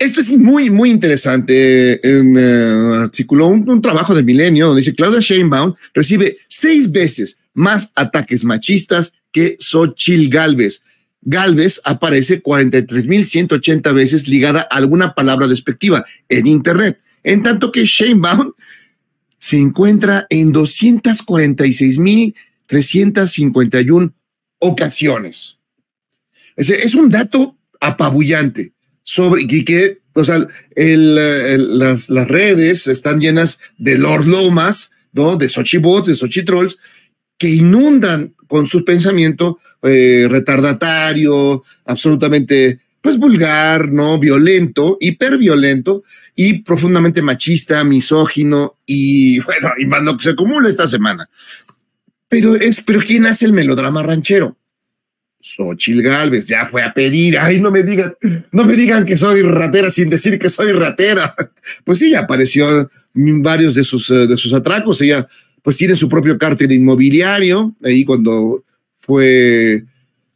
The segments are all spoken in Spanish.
Esto es muy, muy interesante en eh, artículo, un, trabajo de Milenio, donde dice Claudia Sheinbaum recibe seis veces más ataques machistas que Xochitl Galvez. Galvez aparece 43.180 veces ligada a alguna palabra despectiva en Internet, en tanto que Sheinbaum se encuentra en 246.351 ocasiones. es un dato apabullante sobre y que, o sea, las, redes están llenas de Lord Lomas, ¿no? De Xochibots, de Trolls, que inundan con su pensamiento eh, retardatario, absolutamente, pues vulgar, ¿no? Violento, hiperviolento y profundamente machista, misógino y, bueno, y más lo que se acumula esta semana. Pero es, pero ¿quién hace el melodrama ranchero? Xochil Galvez ya fue a pedir, ay, no me digan, no me digan que soy ratera sin decir que soy ratera. Pues sí, apareció en varios de sus, eh, de sus atracos, ella pues tiene su propio cártel inmobiliario, ahí cuando fue,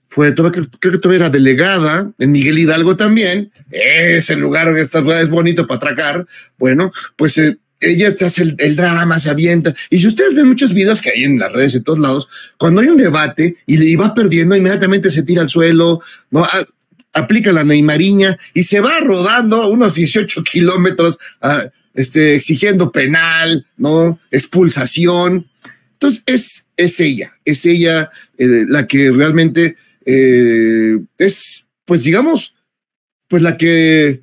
fue creo, que todavía era delegada, en Miguel Hidalgo también, el lugar, esta es bonito para atracar, bueno, pues... Eh, ella hace el, drama, se avienta. Y si ustedes ven muchos videos que hay en las redes, de todos lados, cuando hay un debate y, va perdiendo, inmediatamente se tira al suelo, ¿no? Ah, aplica la neymariña y se va rodando unos 18 kilómetros ah, este, exigiendo penal, ¿no? Expulsación. Entonces es, es ella, es ella eh, la que realmente eh, es, pues digamos, pues la que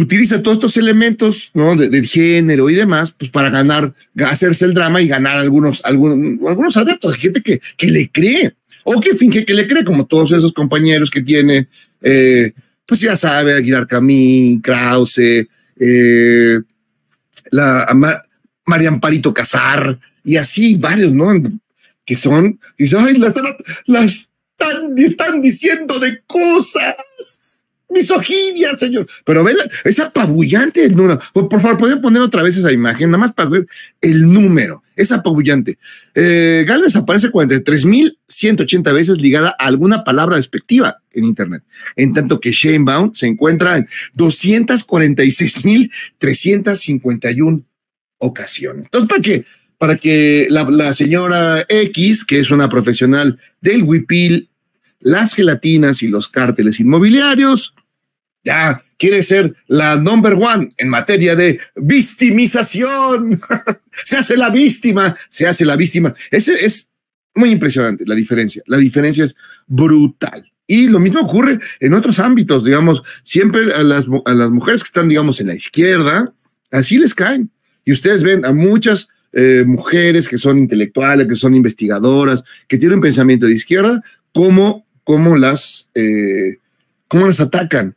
utiliza todos estos elementos ¿no? de, del género y demás, pues para ganar, hacerse el drama y ganar algunos, algunos, algunos adeptos, gente que, que le cree o que finge que le cree, como todos esos compañeros que tiene, eh, pues ya sabe, Aguilar Camín, Krause, eh, la María Amparito Casar y así varios, ¿no? Que son, y dicen, ay, las, están diciendo de cosas misoginia, señor. Pero ve, es apabullante el número. Por, favor, ¿pueden poner otra vez esa imagen? Nada más para ver el número. Es apabullante. Eh, Galvez aparece 43.180 veces ligada a alguna palabra despectiva en Internet, en tanto que Shane Baum se encuentra en 246.351 ocasiones. Entonces, ¿para qué? Para que la, la señora X, que es una profesional del WIPIL las gelatinas y los cárteles inmobiliarios. Ya quiere ser la number one en materia de victimización. se hace la víctima, se hace la víctima. Es, es muy impresionante la diferencia. La diferencia es brutal. Y lo mismo ocurre en otros ámbitos, digamos, siempre a las, mujeres que están, digamos, en la izquierda, así les caen. Y ustedes ven a muchas eh, mujeres que son intelectuales, que son investigadoras, que tienen pensamiento de izquierda, como cómo las, eh, las atacan.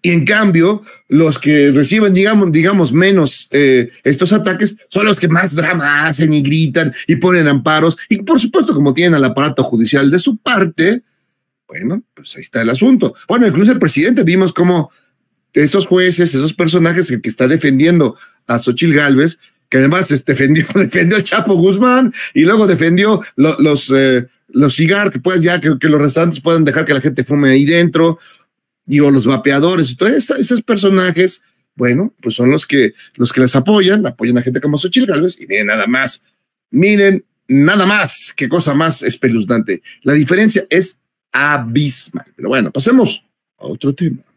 Y en cambio, los que reciben, digamos, digamos menos eh, estos ataques son los que más drama hacen y gritan y ponen amparos. Y por supuesto, como tienen al aparato judicial de su parte, bueno, pues ahí está el asunto. Bueno, incluso el presidente vimos cómo esos jueces, esos personajes, que está defendiendo a Xochil Gálvez, que además este, defendió, defendió al Chapo Guzmán y luego defendió los, eh, los cigarros, que ya, que, los restaurantes puedan dejar que la gente fume ahí dentro, digo, los vapeadores, y todos esos personajes, bueno, pues son los que, los que les apoyan, apoyan a gente como Xochitl Galvez, y miren nada más, miren nada más, qué cosa más espeluznante. La diferencia es abismal. Pero bueno, pasemos a otro tema.